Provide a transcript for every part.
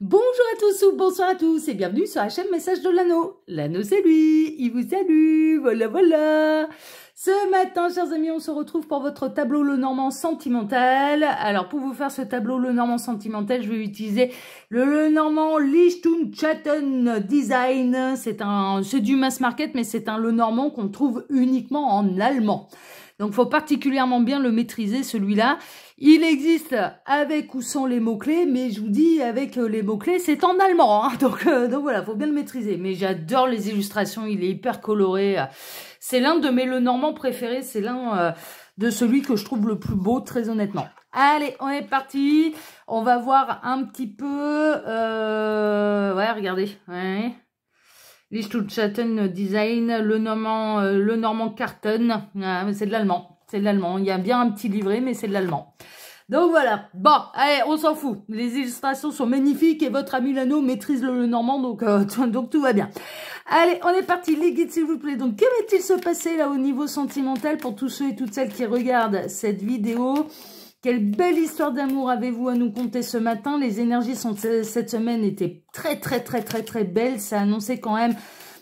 Bonjour à tous ou bonsoir à tous et bienvenue sur chaîne Message de l'anneau. L'anneau c'est lui, il vous salue, voilà voilà. Ce matin, chers amis, on se retrouve pour votre tableau Le Normand Sentimental. Alors, pour vous faire ce tableau Le Normand Sentimental, je vais utiliser le Le Normand Lichtung Chatten Design. C'est un, c'est du mass market, mais c'est un Le Normand qu'on trouve uniquement en allemand. Donc, faut particulièrement bien le maîtriser, celui-là. Il existe avec ou sans les mots-clés, mais je vous dis, avec euh, les mots-clés, c'est en allemand. Hein. donc, euh, donc voilà, faut bien le maîtriser. Mais j'adore les illustrations, il est hyper coloré. Euh. C'est l'un de mes le normand préférés, c'est l'un de celui que je trouve le plus beau, très honnêtement. Allez, on est parti. On va voir un petit peu... Euh... Ouais, regardez. Lichtenstein Design, le Normand, euh, le Normand Carton. Ah, c'est de l'allemand. C'est de l'allemand. Il y a bien un petit livret, mais c'est de l'allemand. Donc voilà. Bon, allez, on s'en fout. Les illustrations sont magnifiques et votre ami Lano maîtrise le, normand, donc, euh, donc tout va bien. Allez, on est parti, les guides, s'il vous plaît. Donc, que va-t-il se passer là au niveau sentimental pour tous ceux et toutes celles qui regardent cette vidéo quelle belle histoire d'amour avez-vous à nous conter ce matin Les énergies sont, euh, cette semaine étaient très très très très très belles. Ça annonçait quand même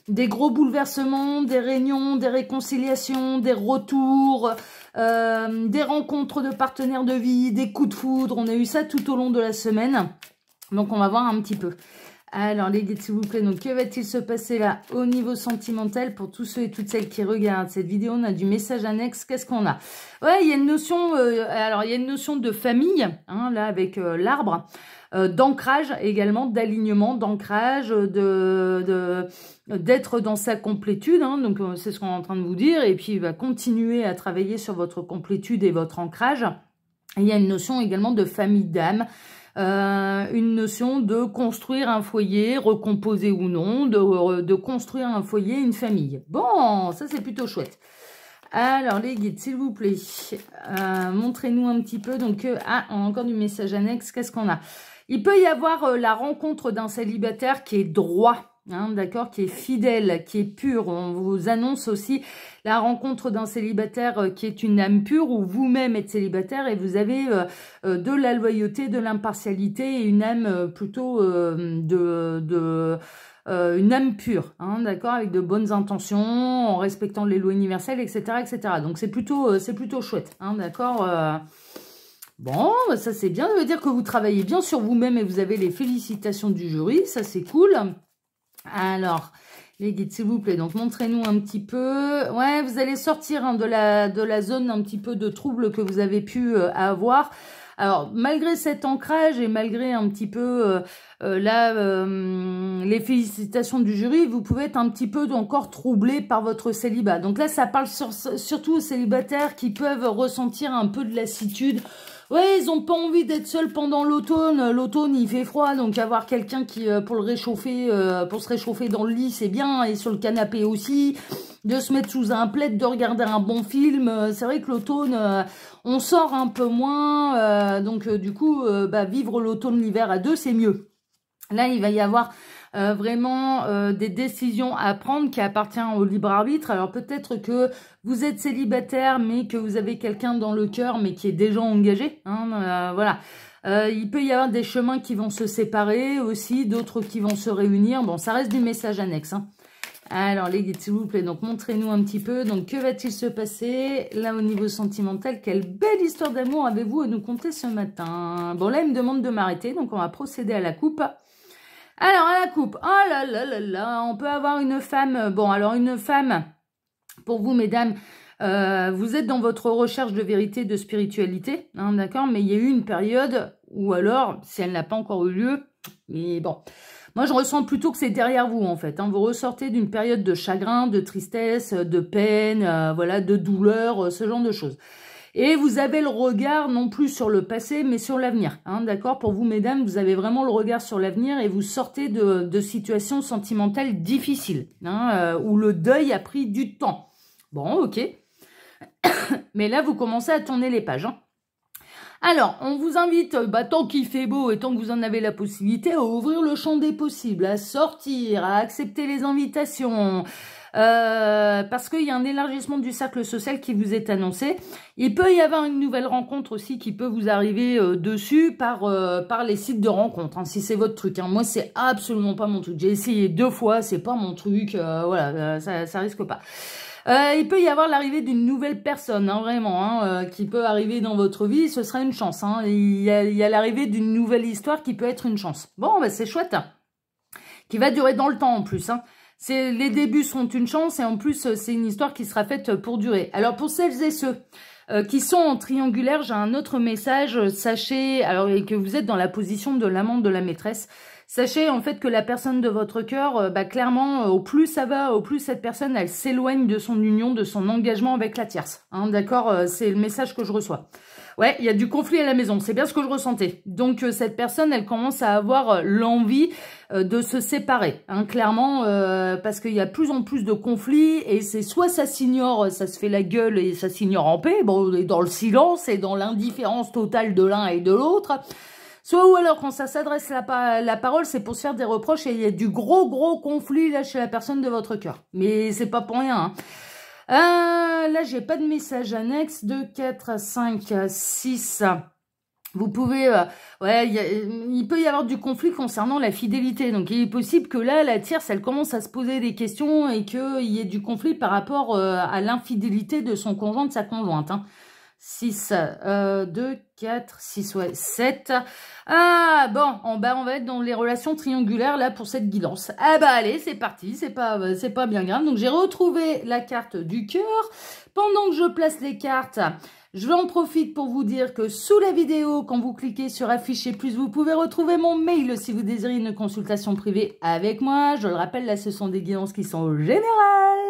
des gros bouleversements, des réunions, des réconciliations, des retours, euh, des rencontres de partenaires de vie, des coups de foudre. On a eu ça tout au long de la semaine. Donc on va voir un petit peu. Alors, les guides, s'il vous plaît, donc que va-t-il se passer là au niveau sentimental pour tous ceux et toutes celles qui regardent cette vidéo On a du message annexe, qu'est-ce qu'on a Ouais, il y a une notion, euh, alors il y a une notion de famille, hein, là, avec euh, l'arbre, euh, d'ancrage également, d'alignement, d'ancrage, de... d'être dans sa complétude, hein. donc c'est ce qu'on est en train de vous dire, et puis il va continuer à travailler sur votre complétude et votre ancrage. il y a une notion également de famille d'âme, euh, une notion de construire un foyer, recomposé ou non, euh, de, construire un foyer, une famille. Bon, ça c'est plutôt chouette. Alors les guides, s'il vous plaît, euh, montrez-nous un petit peu. Donc, ah, on a encore du message annexe, qu'est-ce qu'on a Il peut y avoir la rencontre d'un célibataire qui est droit, Hein, d'accord, qui est fidèle, qui est pure. On vous annonce aussi la rencontre d'un célibataire euh, qui est une âme pure, ou vous-même êtes célibataire et vous avez euh, euh, de la loyauté, de l'impartialité et une âme plutôt de... une âme pure, hein, d'accord, avec de bonnes intentions, en respectant les lois universelles, etc., etc. Donc c'est plutôt, c'est plutôt chouette, hein, d'accord. Bon, bah, ça c'est bien, de veut dire que vous travaillez bien sur vous-même et vous avez les félicitations du jury, ça c'est cool. Alors, les guides, s'il vous plaît, donc montrez-nous un petit peu. Ouais, vous allez sortir hein, de, la, de la zone un petit peu de trouble que vous avez pu euh, avoir. Alors, malgré cet ancrage et malgré un petit peu euh, euh, là, les félicitations du jury, vous pouvez être un petit peu encore troublé par votre célibat. Donc là, ça parle surtout aux célibataires qui peuvent ressentir un peu de lassitude, Ouais, ils ont pas envie d'être seuls pendant l'automne. L'automne, il fait froid, donc avoir quelqu'un qui euh, pour le réchauffer, euh, pour se réchauffer dans le lit, c'est bien, et sur le canapé aussi. De se mettre sous un plaid, de regarder un bon film. Euh, c'est vrai que l'automne, on sort un peu moins, donc du coup, bah, vivre l'automne, l'hiver à deux, c'est mieux. Là, il va y avoir euh, vraiment euh, des décisions à prendre qui appartient au libre arbitre. Alors peut-être que vous êtes célibataire, mais que vous avez quelqu'un dans le cœur, mais qui est déjà engagé. Hein, euh, voilà. il peut y avoir des chemins qui vont se séparer aussi, d'autres qui vont se réunir. Bon, ça reste du message annexe. Hein. Alors, les guides, s'il vous plaît, donc montrez-nous un petit peu. Donc, que va-t-il se passer là au niveau sentimental Quelle belle histoire d'amour avez-vous à nous conter ce matin Bon, là, il me demande de m'arrêter, donc on va procéder à la coupe. Alors, à la coupe, oh là là là là, on peut avoir une femme, bon, alors une femme, pour vous, mesdames, euh, vous êtes dans votre recherche de vérité, de spiritualité, hein, d'accord Mais il y a eu une période où alors, si elle n'a pas encore eu lieu, mais bon. Moi, je ressens plutôt que c'est derrière vous, en fait. Hein. vous ressortez d'une période de chagrin, de tristesse, de peine, euh, voilà, de douleur, euh, ce genre de choses. Et vous avez le regard non plus sur le passé, mais sur l'avenir. Hein, d'accord Pour vous, mesdames, vous avez vraiment le regard sur l'avenir et vous sortez de, situations sentimentales difficiles, hein, euh, où le deuil a pris du temps. Bon, ok. mais là, vous commencez à tourner les pages. Hein. Alors, on vous invite, euh, bah, tant qu'il fait beau et tant que vous en avez la possibilité, à ouvrir le champ des possibles, à sortir, à accepter les invitations, euh, parce qu'il y a un élargissement du cercle social qui vous est annoncé. Il peut y avoir une nouvelle rencontre aussi qui peut vous arriver euh, dessus par, euh, par les sites de rencontres, hein, si c'est votre truc. Hein. Moi, c'est absolument pas mon truc. J'ai essayé deux fois, c'est pas mon truc. voilà, ça, ça risque pas. il peut y avoir l'arrivée d'une nouvelle personne, hein, vraiment, hein, qui peut arriver dans votre vie, ce sera une chance. Il y a l'arrivée d'une nouvelle histoire qui peut être une chance. Bon, bah, c'est chouette. Qui va durer dans le temps en plus. Hein. Les débuts sont une chance et en plus, euh, c'est une histoire qui sera faite euh, pour durer. Alors pour celles et ceux euh, qui sont en triangulaire, j'ai un autre message. Sachez, alors que vous êtes dans la position de l'amante de la maîtresse, Sachez en fait que la personne de votre cœur, bah, clairement, au plus ça va, au plus cette personne, elle s'éloigne de son union, de son engagement avec la tierce. Hein, d'accord C'est le message que je reçois. Ouais, il y a du conflit à la maison. C'est bien ce que je ressentais. Donc, euh, cette personne, elle commence à avoir euh, l'envie euh, de se séparer, hein, clairement, parce qu'il y a plus en plus de conflits, et c'est soit ça s'ignore, ça se fait la gueule et ça s'ignore en paix, bon, et dans le silence et dans l'indifférence totale de l'un et de l'autre, soit ou alors quand ça s'adresse la, la parole, c'est pour se faire des reproches, et il y a du gros gros conflit là chez la personne de votre cœur. Mais c'est pas pour rien, hein. Ah là, j'ai pas de message annexe. 2, 4, 5, 6... Vous pouvez, euh, ouais, il peut y avoir du conflit concernant la fidélité. Donc, il est possible que là, la tierce, elle commence à se poser des questions et qu'il y ait du conflit par rapport euh, à l'infidélité de son conjoint, de sa conjointe. Hein. 6, 2, 4, 6, ouais, 7. Ah, bon, on, bas, ben, on va être dans les relations triangulaires, là, pour cette guidance. Ah bah, allez, c'est parti, c'est pas, euh, pas bien grave. Donc, j'ai retrouvé la carte du cœur. Pendant que je place les cartes, je en profite pour vous dire que sous la vidéo, quand vous cliquez sur afficher plus, vous pouvez retrouver mon mail si vous désirez une consultation privée avec moi. Je le rappelle, là, ce sont des guidances qui sont générales.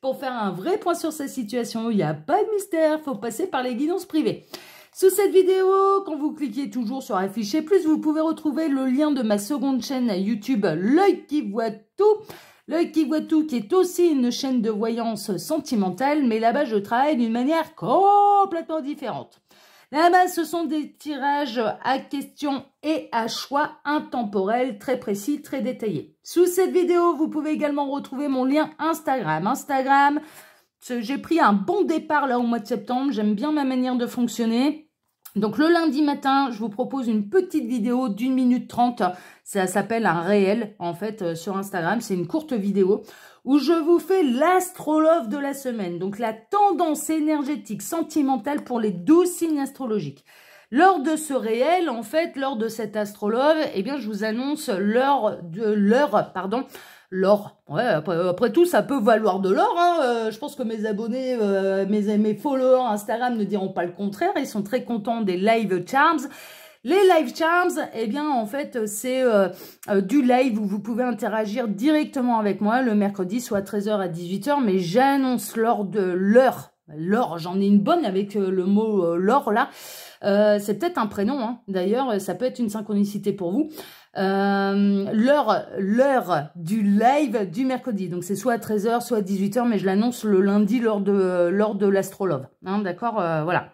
Pour faire un vrai point sur sa situation, il n'y a pas de mystère, faut passer par les guidances privées. Sous cette vidéo, quand vous cliquez toujours sur afficher plus, vous pouvez retrouver le lien de ma seconde chaîne YouTube, l'œil qui voit tout. L'œil qui voit tout, qui est aussi une chaîne de voyance sentimentale, mais là-bas, je travaille d'une manière complètement différente. Là-bas, eh ben, ce sont des tirages à questions et à choix intemporels, très précis, très détaillés. Sous cette vidéo, vous pouvez également retrouver mon lien Instagram. Instagram, j'ai pris un bon départ là au mois de septembre. J'aime bien ma manière de fonctionner. Donc le lundi matin, je vous propose une petite vidéo d'une minute trente. Ça s'appelle un réel en fait euh, sur Instagram. C'est une courte vidéo où je vous fais l'astrologue de la semaine, donc la tendance énergétique sentimentale pour les douze signes astrologiques. Lors de ce réel, en fait, lors de cet astrologue, eh bien, je vous annonce l'heure de l'heure, pardon, l'or. Ouais, après, tout, ça peut valoir de l'or. Hein. Euh, je pense que mes abonnés, euh, mes, mes followers Instagram ne diront pas le contraire. Ils sont très contents des live charms. Les live charms, eh bien en fait c'est euh, euh, du live où vous pouvez interagir directement avec moi le mercredi soit 13h à 18h mais j'annonce lors de l'heure l'heure j'en ai une bonne avec euh, le mot l'heure là. c'est peut-être un prénom, hein. d'ailleurs, ça peut être une synchronicité pour vous. l'heure l'heure du live du mercredi. Donc c'est soit 13h, soit 18h, mais je l'annonce le lundi lors de lors de l'astrologue. Hein, d'accord Voilà.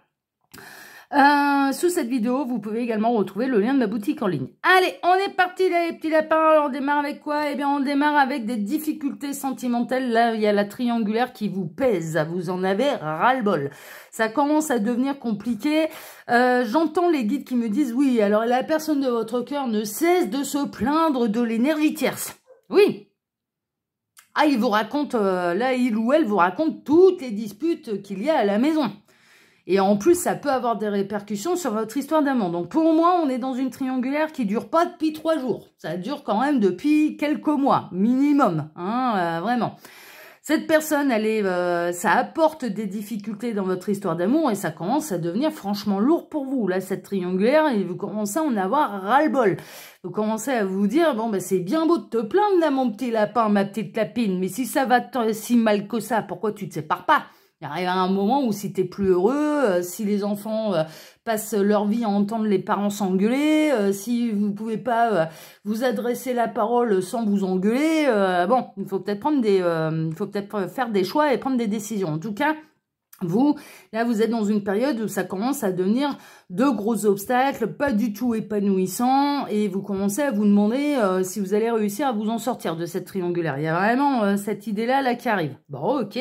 Euh, sous cette vidéo, vous pouvez également retrouver le lien de ma boutique en ligne. Allez, on est parti les petits lapins. on démarre avec quoi Eh bien, on démarre avec des difficultés sentimentales. Là, il y a la triangulaire qui vous pèse. Vous en avez ras-le-bol. Ça commence à devenir compliqué. Euh, j'entends les guides qui me disent, oui, alors la personne de votre cœur ne cesse de se plaindre de l'énergie tierce. Oui, ah, il vous raconte, euh, là, il ou elle vous raconte toutes les disputes qu'il y a à la maison. Et en plus, ça peut avoir des répercussions sur votre histoire d'amour. Donc pour moi, on est dans une triangulaire qui dure pas depuis trois jours. Ça dure quand même depuis quelques mois, minimum, hein, euh, vraiment. Cette personne, elle est, euh, ça apporte des difficultés dans votre histoire d'amour et ça commence à devenir franchement lourd pour vous. Là, cette triangulaire, et vous commencez à en avoir ras-le-bol. Vous commencez à vous dire, bon, ben, c'est bien beau de te plaindre là, mon petit lapin, ma petite lapine, mais si ça va si mal que ça, pourquoi tu te sépares pas il arrive à un moment où si t'es plus heureux, euh, si les enfants euh, passent leur vie à entendre les parents s'engueuler, euh, si vous ne pouvez pas vous adresser la parole sans vous engueuler, bon, il faut peut-être prendre des, faut peut-être faire des choix et prendre des décisions. En tout cas, vous, là, vous êtes dans une période où ça commence à devenir de gros obstacles, pas du tout épanouissants, et vous commencez à vous demander si vous allez réussir à vous en sortir de cette triangulaire. Il y a vraiment cette idée là qui arrive. Bon, ok.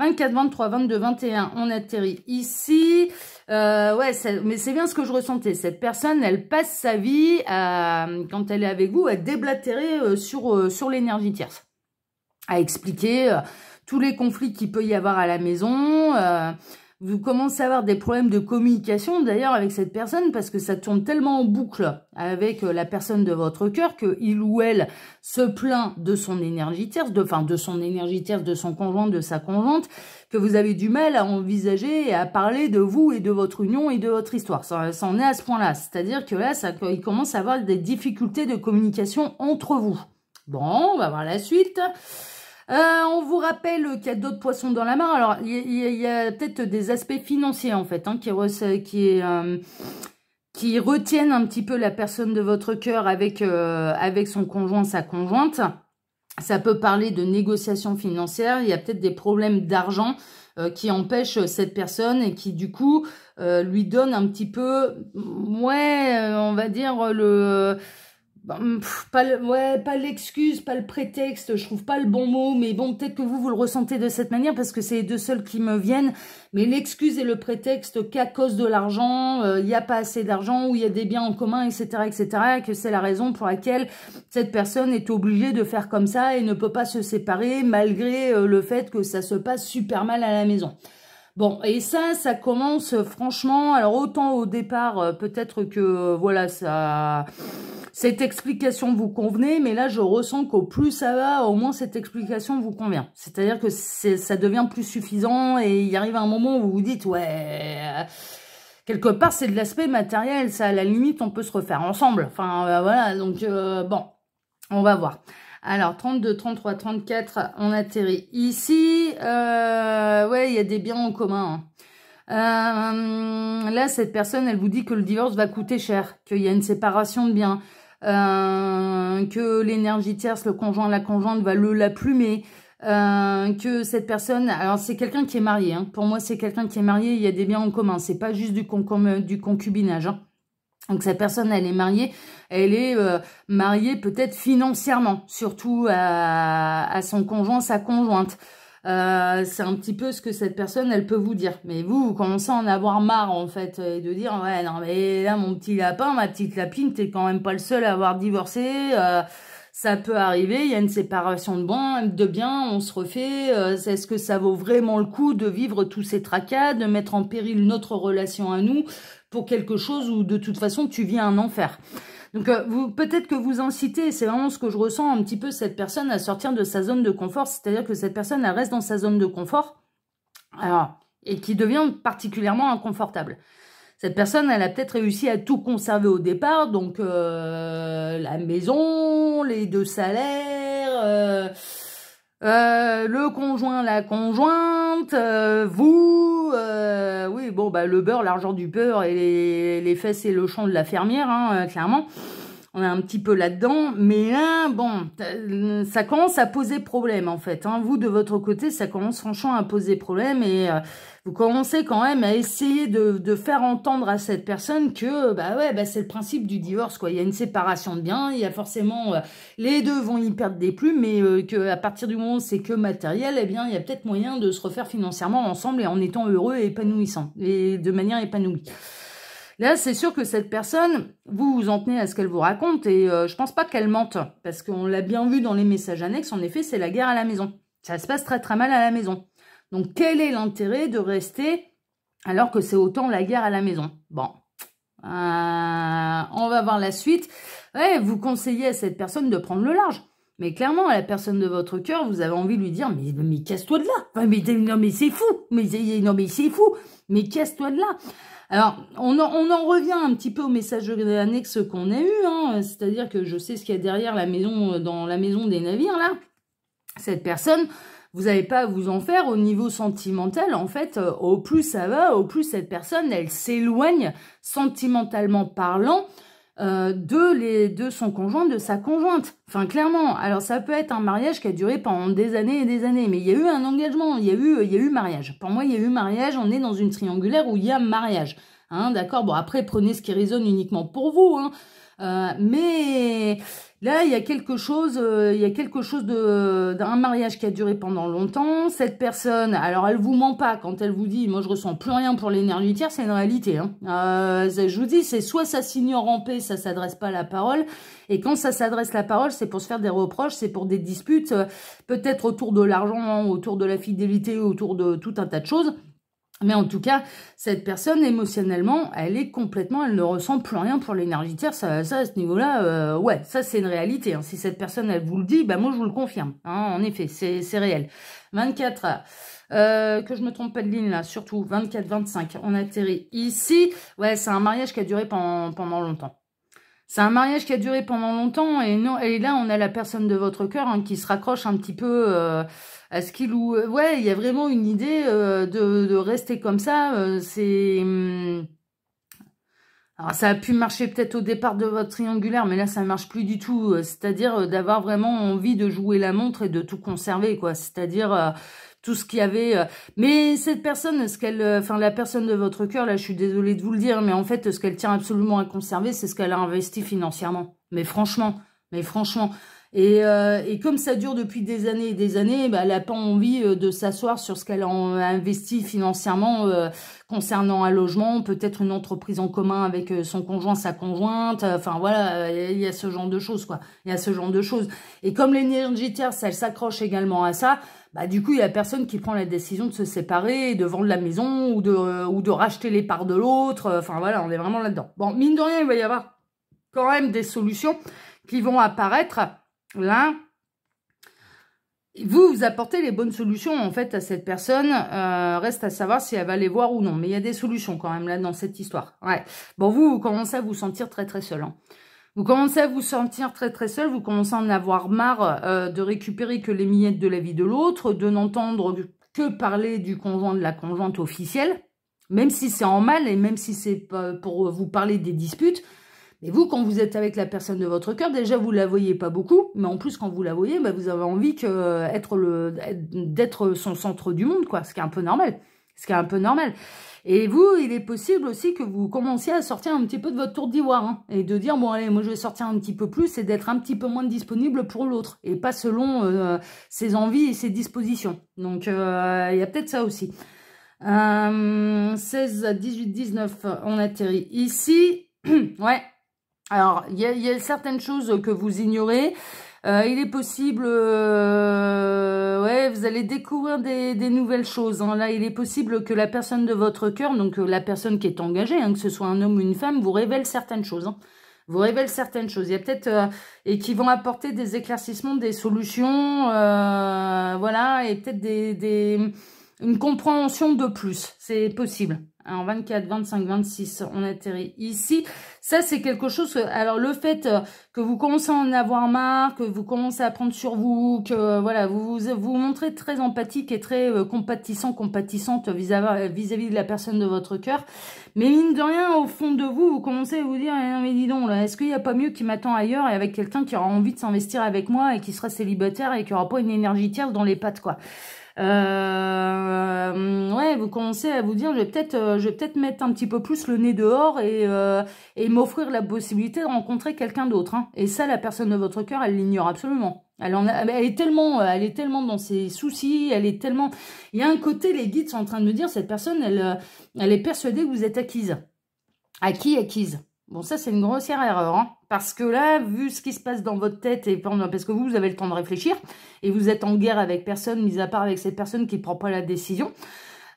24, 23, 22, 21, on atterrit ici. Euh, ouais, mais c'est bien ce que je ressentais. Cette personne, elle passe sa vie, à, euh, quand elle est avec vous, à déblatérer euh, sur, euh, sur l'énergie tierce. À expliquer tous les conflits qu'il peut y avoir à la maison, euh, vous commencez à avoir des problèmes de communication d'ailleurs avec cette personne parce que ça tourne tellement en boucle avec euh, la personne de votre cœur que il ou elle se plaint de son énergie tierce, de, enfin de son énergie tierce, de son conjoint, de sa conjointe, que vous avez du mal à envisager et à parler de vous et de votre union et de votre histoire. Ça, en est à ce point-là. C'est-à-dire que là, ça, il commence à avoir des difficultés de communication entre vous. Bon, on va voir la suite. Euh, on vous rappelle qu'il y a d'autres poissons dans la mare. Alors, il y, a, peut-être des aspects financiers, en fait, hein, euh, qui, retiennent un petit peu la personne de votre cœur avec, euh, avec son conjoint, sa conjointe. Ça peut parler de négociations financières. Il y a peut-être des problèmes d'argent qui empêchent cette personne et qui, du coup, lui donne un petit peu, ouais, on va dire, le bah, mm, pas ouais, pas l'excuse, pas le prétexte, je trouve pas le bon mot, mais bon, peut-être que vous, vous le ressentez de cette manière, parce que c'est les deux seuls qui me viennent, mais l'excuse et le prétexte qu'à cause de l'argent, il euh, n'y a pas assez d'argent, ou il y a des biens en commun, etc., etc., que c'est la raison pour laquelle cette personne est obligée de faire comme ça et ne peut pas se séparer, malgré euh, le fait que ça se passe super mal à la maison. Bon, et ça, ça commence euh, franchement, alors autant au départ, euh, peut-être que, euh, voilà, ça cette explication vous convenait, mais là, je ressens qu'au plus ça va, au moins cette explication vous convient. C'est-à-dire que ça devient plus suffisant et il arrive un moment où vous vous dites, ouais, quelque part, c'est de l'aspect matériel, ça, à la limite, on peut se refaire ensemble. Enfin, voilà, donc, bon, on va voir. Alors, 32, 33, 34, on atterrit ici. Euh, ouais, il y a des biens en commun. Hein. Euh, là, cette personne, elle vous dit que le divorce va coûter cher, qu'il y a une séparation de biens, euh, que l'énergie tierce, le conjoint, la conjointe va le la plumer, que cette personne, alors c'est quelqu'un qui est marié, hein. pour moi c'est quelqu'un qui est marié, il y a des biens en commun, c'est pas juste du, du concubinage. Hein. Donc cette personne, elle est mariée, elle est euh, mariée peut-être financièrement, surtout à, son conjoint, sa conjointe. Euh, c'est un petit peu ce que cette personne, elle peut vous dire. Mais vous, vous commencez à en avoir marre, en fait, et euh, de dire, ouais, non, mais là, mon petit lapin, ma petite lapine, t'es quand même pas le seul à avoir divorcé ça peut arriver, il y a une séparation de biens, de bien, on se refait. Euh, est-ce que ça vaut vraiment le coup de vivre tous ces tracas, de mettre en péril notre relation à nous pour quelque chose où de toute façon tu vis un enfer donc euh, vous peut-être que vous incitez, c'est vraiment ce que je ressens un petit peu, cette personne à sortir de sa zone de confort, c'est-à-dire que cette personne elle reste dans sa zone de confort alors, et qui devient particulièrement inconfortable. Cette personne, elle a peut-être réussi à tout conserver au départ, donc euh, la maison, les deux salaires, euh, euh, le conjoint, la conjointe, euh, vous, oui, bon, bah, le beurre, l'argent du beurre et les, fesses et le champ de la fermière, hein, clairement on est un petit peu là-dedans. Mais là, bon, ça commence à poser problème, en fait. Hein. Vous, de votre côté, ça commence franchement à poser problème. Et euh, vous commencez quand même à essayer de, faire entendre à cette personne que, bah ouais, bah, c'est le principe du divorce, quoi. Il y a une séparation de biens, il y a forcément... Euh, les deux vont y perdre des plumes, mais euh, que à partir du moment où c'est que matériel, eh bien, il y a peut-être moyen de se refaire financièrement ensemble et en étant heureux et épanouissant, et de manière épanouie. Là, c'est sûr que cette personne, vous vous en tenez à ce qu'elle vous raconte et je euh, je pense pas qu'elle mente parce qu'on l'a bien vu dans les messages annexes. En effet, c'est la guerre à la maison. Ça se passe très très mal à la maison. Donc, quel est l'intérêt de rester alors que c'est autant la guerre à la maison Bon, euh, on va voir la suite. Ouais, vous conseillez à cette personne de prendre le large. Mais clairement, à la personne de votre cœur, vous avez envie de lui dire mais, mais casse-toi de là. mais non mais c'est fou. Mais non mais c'est fou. Mais casse-toi de là. Alors, on en, revient un petit peu au message de l'annexe qu'on a eu, hein. c'est-à-dire que je sais ce qu'il y a derrière la maison, euh, dans la maison des navires, là. Cette personne, vous n'avez pas à vous en faire au niveau sentimental. En fait, euh, au plus ça va, au plus cette personne, elle s'éloigne sentimentalement parlant euh, de, les, de son conjoint, de sa conjointe. Enfin, clairement. Alors, ça peut être un mariage qui a duré pendant des années et des années, mais il y a eu un engagement, il y a eu, il y a eu mariage. Pour moi, il y a eu mariage, on est dans une triangulaire où il y a mariage. Hein, D'accord Bon, après, prenez ce qui résonne uniquement pour vous. Hein. Euh, mais Là, il y a quelque chose, euh, il y a quelque chose de d'un mariage qui a duré pendant longtemps. Cette personne, alors elle vous ment pas quand elle vous dit, moi je ressens plus rien pour l'énergie tiers, c'est une réalité. Hein. Euh, je vous dis, c'est soit ça s'ignore en paix, ça s'adresse pas à la parole, et quand ça s'adresse la parole, c'est pour se faire des reproches, c'est pour des disputes, euh, peut-être autour de l'argent, autour de la fidélité, autour de tout un tas de choses. Mais en tout cas, cette personne, émotionnellement, elle est complètement, elle ne ressent plus rien pour l'énergie terre Ça, ça, à ce niveau-là, euh, ouais, ça, c'est une réalité. Hein. Si cette personne, elle vous le dit, bah, moi, je vous le confirme. Hein. en effet, c'est réel. 24 euh, que je me trompe pas de ligne là, surtout 24-25, on atterrit ici, ouais c'est un mariage qui a duré pendant, pendant longtemps, c'est un mariage qui a duré pendant longtemps et non et là on a la personne de votre cœur hein, qui se raccroche un petit peu euh, à ce qu'il ou euh, ouais il y a vraiment une idée euh, de, de, rester comme ça c'est hmm. alors ça a pu marcher peut-être au départ de votre triangulaire mais là ça marche plus du tout c'est-à-dire d'avoir vraiment envie de jouer la montre et de tout conserver quoi c'est-à-dire tout ce qu'il y avait. Euh, mais cette personne, ce qu'elle, euh, enfin la personne de votre cœur, là, je suis désolée de vous le dire, mais en fait, ce qu'elle tient absolument à conserver, c'est ce qu'elle a investi financièrement. Mais franchement, mais franchement. Et, euh, et, comme ça dure depuis des années et des années, bah, elle a pas envie de s'asseoir sur ce qu'elle a investi financièrement concernant un logement, peut-être une entreprise en commun avec son conjoint, sa conjointe. Enfin voilà, il y a ce genre de choses quoi. Il y a ce genre de choses. Et comme l'énergie tierce, elle s'accroche également à ça bah, du coup, il n'y a personne qui prend la décision de se séparer, de vendre la maison ou de, euh, ou de racheter les parts de l'autre. Euh, enfin, voilà, on est vraiment là-dedans. Bon, mine de rien, il va y avoir quand même des solutions qui vont apparaître. Là, vous, vous apportez les bonnes solutions, en fait, à cette personne. Euh, reste à savoir si elle va les voir ou non. Mais il y a des solutions, quand même, là, dans cette histoire. Ouais. Bon, vous, vous commencez à vous sentir très, très seul. Hein. Vous commencez à vous sentir très très seul, vous commencez à en avoir marre euh, de récupérer que les miettes de la vie de l'autre, de n'entendre que parler du conjoint de la conjointe officielle, même si c'est en mal et même si c'est pour vous parler des disputes. Mais vous, quand vous êtes avec la personne de votre cœur, déjà vous la voyez pas beaucoup, mais en plus quand vous la voyez, bah, vous avez envie que, euh, être le d'être son centre du monde, quoi, ce qui est un peu normal. Ce qui est un peu normal. Et vous, il est possible aussi que vous commenciez à sortir un petit peu de votre tour d'ivoire hein, et de dire, bon, allez, moi, je vais sortir un petit peu plus et d'être un petit peu moins disponible pour l'autre et pas selon euh, ses envies et ses dispositions. Donc, euh, il y a peut-être ça aussi. 16, 18, 19, on atterrit ici. ouais. Alors, il y, a certaines choses que vous ignorez. Euh, il est possible, euh, ouais, vous allez découvrir des, nouvelles choses. Hein. Là, il est possible que la personne de votre cœur, donc euh, la personne qui est engagée, hein, que ce soit un homme ou une femme, vous révèle certaines choses. Hein. Vous révèle certaines choses. Il y a peut-être et qui vont apporter des éclaircissements, des solutions, voilà, et peut-être des, des, une compréhension de plus. C'est possible en 24, 25, 26, on atterrit ici. Ça, c'est quelque chose... alors, le fait euh, que vous commencez à en avoir marre, que vous commencez à prendre sur vous, que euh, voilà, vous vous, montrez très empathique et très euh, compatissant, compatissante vis-à-vis de la personne de votre cœur. Mais mine de rien, au fond de vous, vous commencez à vous dire, eh, mais dis donc, est-ce qu'il n'y a pas mieux qui m'attend ailleurs et avec quelqu'un qui aura envie de s'investir avec moi et qui sera célibataire et qui n'aura pas une énergie tierce dans les pattes, quoi euh, ouais, vous commencez à vous dire, je vais peut-être euh, je vais peut-être mettre un petit peu plus le nez dehors et, euh, et m'offrir la possibilité de rencontrer quelqu'un d'autre. Hein. Et ça, la personne de votre cœur, elle l'ignore absolument. Elle, en elle est tellement, euh, elle est tellement dans ses soucis, elle est tellement. Il y a un côté, les guides sont en train de me dire, cette personne, elle, elle est persuadée que vous êtes acquise. À qui acquise. Bon, ça, c'est une grossière erreur, hein, parce que là, vu ce qui se passe dans votre tête, et parce que vous, vous avez le temps de réfléchir, et vous êtes en guerre avec personne, mis à part avec cette personne qui ne prend pas la décision,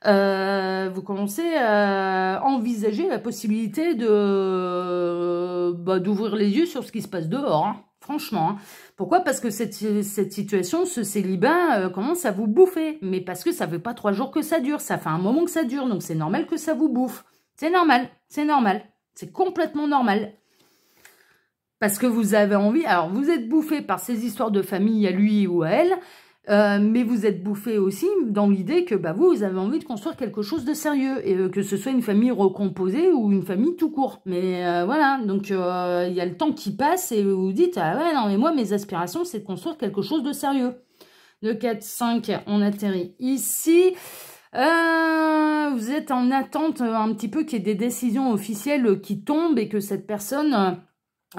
euh, vous commencez à envisager la possibilité de bah, d'ouvrir les yeux sur ce qui se passe dehors, hein. franchement. Hein. Pourquoi Parce que cette, cette, situation, ce célibat euh, commence à vous bouffer, mais parce que ça fait pas trois jours que ça dure, ça fait un moment que ça dure, donc c'est normal que ça vous bouffe. C'est normal, c'est normal. C'est complètement normal. Parce que vous avez envie... Alors, vous êtes bouffé par ces histoires de famille à lui ou à elle, euh, mais vous êtes bouffé aussi dans l'idée que bah, vous, vous avez envie de construire quelque chose de sérieux, et euh, que ce soit une famille recomposée ou une famille tout court. Mais euh, voilà, donc il y a le temps qui passe et vous vous dites, ah ouais, non, mais moi, mes aspirations, c'est de construire quelque chose de sérieux. de 4, 5, on atterrit ici. Euh, vous êtes en attente euh, un petit peu qu'il y ait des décisions officielles qui tombent et que cette personne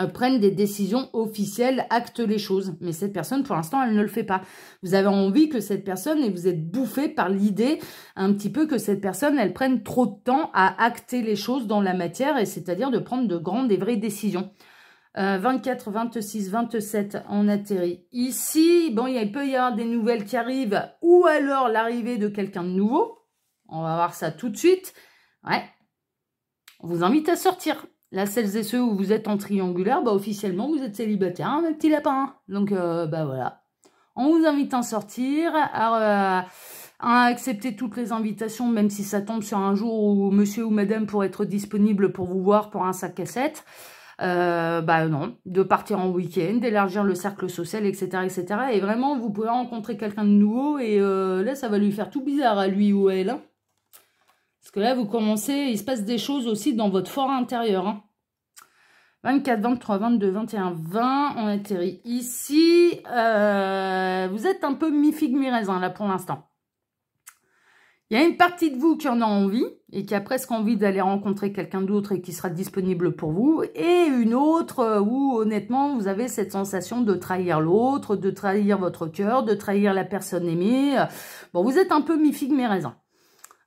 euh, prenne des décisions officielles, acte les choses. Mais cette personne, pour l'instant, elle ne le fait pas. Vous avez envie que cette personne, et vous êtes bouffé par l'idée un petit peu que cette personne, elle prenne trop de temps à acter les choses dans la matière, et c'est-à-dire de prendre de grandes et vraies décisions. 24, 26, 27, on atterrit ici. Bon, il peut y avoir des nouvelles qui arrivent ou alors l'arrivée de quelqu'un de nouveau. On va voir ça tout de suite. Ouais. On vous invite à sortir. Là, celles et ceux où vous êtes en triangulaire, bah, officiellement, vous êtes célibataire, un hein, petit lapin. Hein. Donc, euh, bah voilà. On vous invite à en sortir, euh, à, accepter toutes les invitations, même si ça tombe sur un jour où monsieur ou madame pourrait être disponible pour vous voir pour un sac à euh, bah non, de partir en week-end, d'élargir le cercle social, etc., etc. Et vraiment, vous pouvez rencontrer quelqu'un de nouveau et euh, là, ça va lui faire tout bizarre à lui ou à elle. Hein. Parce que là, vous commencez, il se passe des choses aussi dans votre fort intérieur. Hein. 24, 23, 22, 21, 20. On atterrit ici. Euh, vous êtes un peu mi-figue, mi-raisin là pour l'instant. Il y a une partie de vous qui en a envie et qui a presque envie d'aller rencontrer quelqu'un d'autre et qui sera disponible pour vous. Et une autre euh, où, honnêtement, vous avez cette sensation de trahir l'autre, de trahir votre cœur, de trahir la personne aimée. Bon, vous êtes un peu mi figue mes raisins.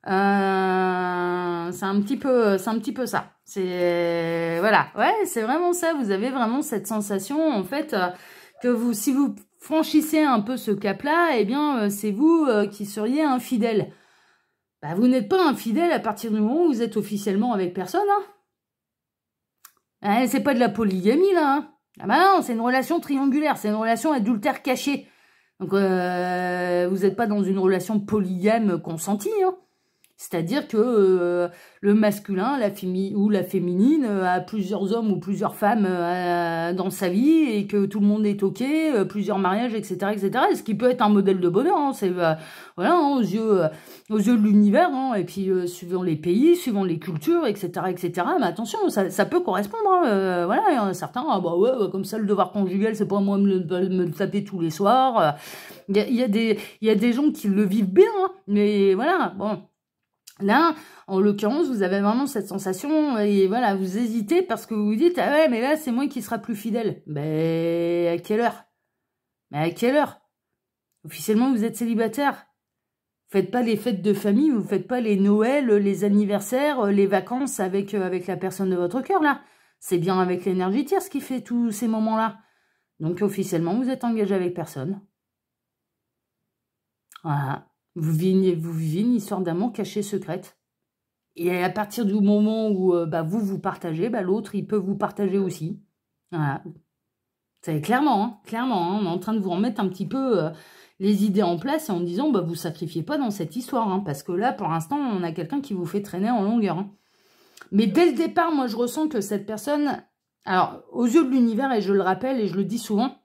Euh, c'est un petit peu, c'est un petit peu ça. C'est voilà, ouais, c'est vraiment ça. Vous avez vraiment cette sensation, en fait, euh, que vous, si vous franchissez un peu ce cap-là, eh bien, c'est vous qui seriez infidèle. Bah, vous n'êtes pas infidèle à partir du moment où vous êtes officiellement avec personne. Hein eh, c'est pas de la polygamie, là. Hein ah bah non, c'est une relation triangulaire, c'est une relation adultère cachée. Donc, euh, vous n'êtes pas dans une relation polygame consentie. Hein c'est-à-dire que euh, le masculin la ou la féminine euh, a plusieurs hommes ou plusieurs femmes euh, dans sa vie et que tout le monde est OK, plusieurs mariages, etc., etc. Ce qui peut être un modèle de bonheur, hein. voilà, hein, aux, yeux, aux yeux de l'univers, hein. et puis suivant les pays, suivant les cultures, etc., etc. Mais attention, ça, ça peut correspondre. voilà, il y en a certains, ah, bah ouais, bah, comme ça, le devoir conjugal, c'est pas moi me me le taper tous les soirs. Il y a, y a des gens qui le vivent bien, mais voilà, bon. Là, en l'occurrence, vous avez vraiment cette sensation euh, et voilà, vous hésitez parce que vous vous dites ah ouais, mais là c'est moi qui sera plus fidèle. Ben à quelle heure Mais ben, à quelle heure Officiellement, vous êtes célibataire. Vous faites pas les fêtes de famille, vous faites pas les Noëls, les anniversaires, euh, les vacances avec euh, avec la personne de votre cœur là. C'est bien avec l'énergie tierce qui fait tous ces moments-là. Donc officiellement, vous êtes engagé avec personne. Voilà. Vous vivez, vous vivez une histoire d'amour cachée secrète. Et à partir du moment où euh, bah, vous vous partagez, bah, l'autre, il peut vous partager aussi. Voilà. C'est clairement, hein, clairement, hein, on est en train de vous remettre un petit peu euh, les idées en place et en disant, bah, vous sacrifiez pas dans cette histoire, hein, parce que là, pour l'instant, on a quelqu'un qui vous fait traîner en longueur. Mais dès le départ, moi, je ressens que cette personne, alors, aux yeux de l'univers, et je le rappelle et je le dis souvent,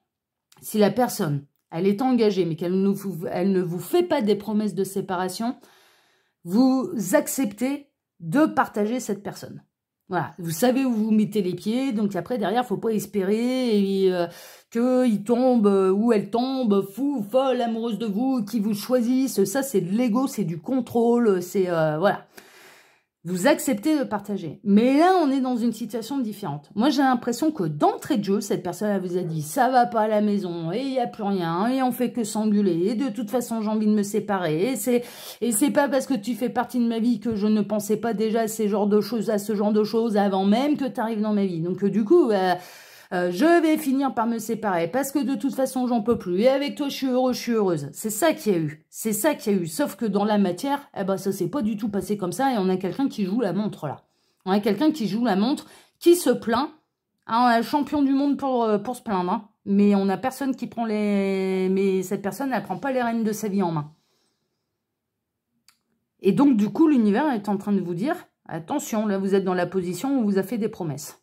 si la personne elle est engagée, mais qu'elle ne, vous fait pas des promesses de séparation, vous acceptez de partager cette personne. Voilà, vous savez où vous mettez les pieds, donc après, derrière, faut pas espérer euh, que qu'il tombe euh, ou elle tombe, fou, folle, amoureuse de vous, qui vous choisisse. Ça, c'est de l'ego, c'est du contrôle, c'est... Euh, voilà vous acceptez de partager. Mais là, on est dans une situation différente. Moi, j'ai l'impression que d'entrée de jeu, cette personne là vous a dit « ça va pas à la maison, et il n'y a plus rien, et on fait que s'engueuler, et de toute façon, j'ai envie de me séparer, et c'est pas parce que tu fais partie de ma vie que je ne pensais pas déjà à, ces genres de choses, à ce genre de choses avant même que tu arrives dans ma vie. » Donc, euh, du coup... Euh, euh, je vais finir par me séparer parce que de toute façon, j'en peux plus. Et avec toi, je suis heureux, je suis heureuse. C'est ça qu'il y a eu. C'est ça qu'il y a eu. Sauf que dans la matière, eh ben, ça s'est pas du tout passé comme ça et on a quelqu'un qui joue la montre là. On a quelqu'un qui joue la montre, qui se plaint. Un ah, on a champion du monde pour, euh, pour se plaindre. Hein. Mais on a personne qui prend les... Mais cette personne, elle prend pas les rênes de sa vie en main. Et donc, du coup, l'univers est en train de vous dire, attention, là, vous êtes dans la position où on vous a fait des promesses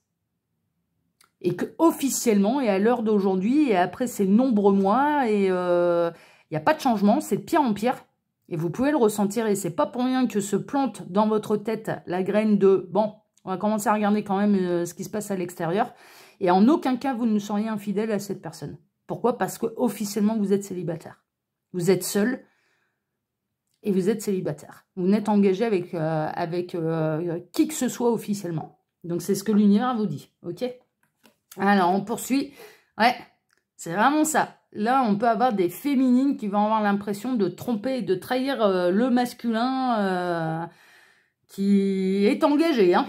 et que officiellement et à l'heure d'aujourd'hui et après ces nombreux mois et euh, il n'y a pas de changement, c'est de pire en pire et vous pouvez le ressentir et c'est pas pour rien que se plante dans votre tête la graine de bon, on va commencer à regarder quand même euh, ce qui se passe à l'extérieur et en aucun cas vous ne seriez infidèle à cette personne. Pourquoi Parce que officiellement vous êtes célibataire. Vous êtes seul et vous êtes célibataire. Vous n'êtes engagé avec, euh, avec qui que ce soit officiellement. Donc c'est ce que l'univers vous dit, ok alors, on poursuit. Ouais, c'est vraiment ça. Là, on peut avoir des féminines qui vont avoir l'impression de tromper de trahir euh, le masculin euh, qui est engagé. Hein.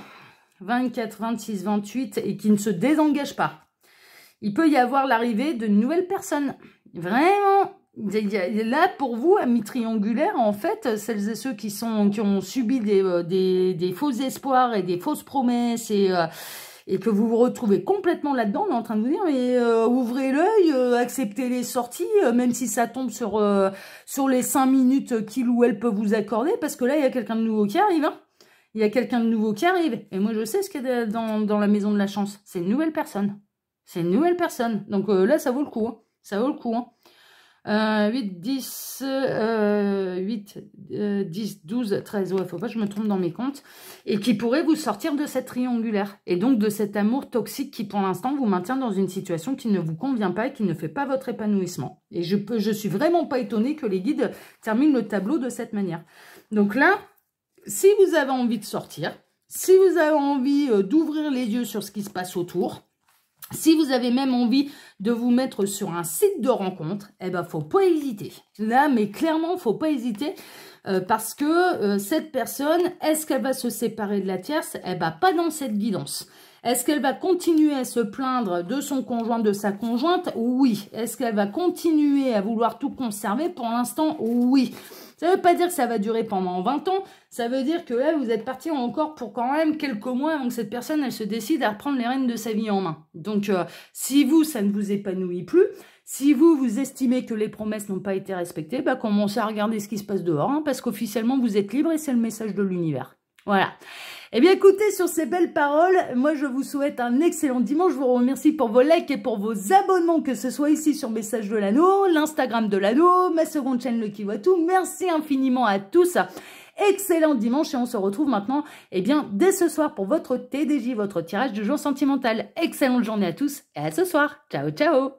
24, 26, 28 et qui ne se désengage pas. Il peut y avoir l'arrivée de nouvelles personnes. Vraiment, Là, pour vous, amis triangulaires, en fait, celles et ceux qui, sont, qui ont subi des, euh, des faux espoirs et des fausses promesses et, et que vous vous retrouvez complètement là-dedans, en train de vous dire, mais euh, ouvrez l'œil, euh, acceptez les sorties, euh, même si ça tombe sur, sur les cinq minutes qu'il ou elle peut vous accorder, parce que là, il y a quelqu'un de nouveau qui arrive. Hein. il y a quelqu'un de nouveau qui arrive. Et moi, je sais ce qu'il y a dans, la maison de la chance. C'est une nouvelle personne. C'est une nouvelle personne. Donc là, ça vaut le coup. Hein. ça vaut le coup. Hein 8, 10, 8, 10, 12, 13. Ouais, faut pas que je me trompe dans mes comptes. Et qui pourrait vous sortir de cette triangulaire. Et donc de cet amour toxique qui, pour l'instant, vous maintient dans une situation qui ne vous convient pas et qui ne fait pas votre épanouissement. Et je peux, je suis vraiment pas étonnée que les guides terminent le tableau de cette manière. Donc là, si vous avez envie de sortir, si vous avez envie euh, d'ouvrir les yeux sur ce qui se passe autour, si vous avez même envie de vous mettre sur un site de rencontre, eh ben, faut pas hésiter. Là, mais clairement, faut pas hésiter. Euh, parce que euh, cette personne, est-ce qu'elle va se séparer de la tierce Eh ben, pas dans cette guidance. Est-ce qu'elle va continuer à se plaindre de son conjoint, de sa conjointe Oui. Est-ce qu'elle va continuer à vouloir tout conserver Pour l'instant, oui. Ça ne veut pas dire que ça va durer pendant 20 ans. Ça veut dire que là, vous êtes parti encore pour quand même quelques mois avant que cette personne, elle se décide à reprendre les rênes de sa vie en main. Donc, euh, si vous, ça ne vous épanouit plus, si vous, vous estimez que les promesses n'ont pas été respectées, bah, commencez à regarder ce qui se passe dehors, hein, parce qu'officiellement, vous êtes libre et c'est le message de l'univers. Voilà. Eh bien, écoutez, sur ces belles paroles, moi, je vous souhaite un excellent dimanche. Je vous remercie pour vos likes et pour vos abonnements, que ce soit ici sur Message de l'Anneau, l'Instagram de l'Anneau, ma seconde chaîne Le Tout. Merci infiniment à tous. Excellent dimanche et on se retrouve maintenant, eh bien, dès ce soir pour votre TDJ, votre tirage du jour sentimental. Excellente journée à tous et à ce soir. Ciao, ciao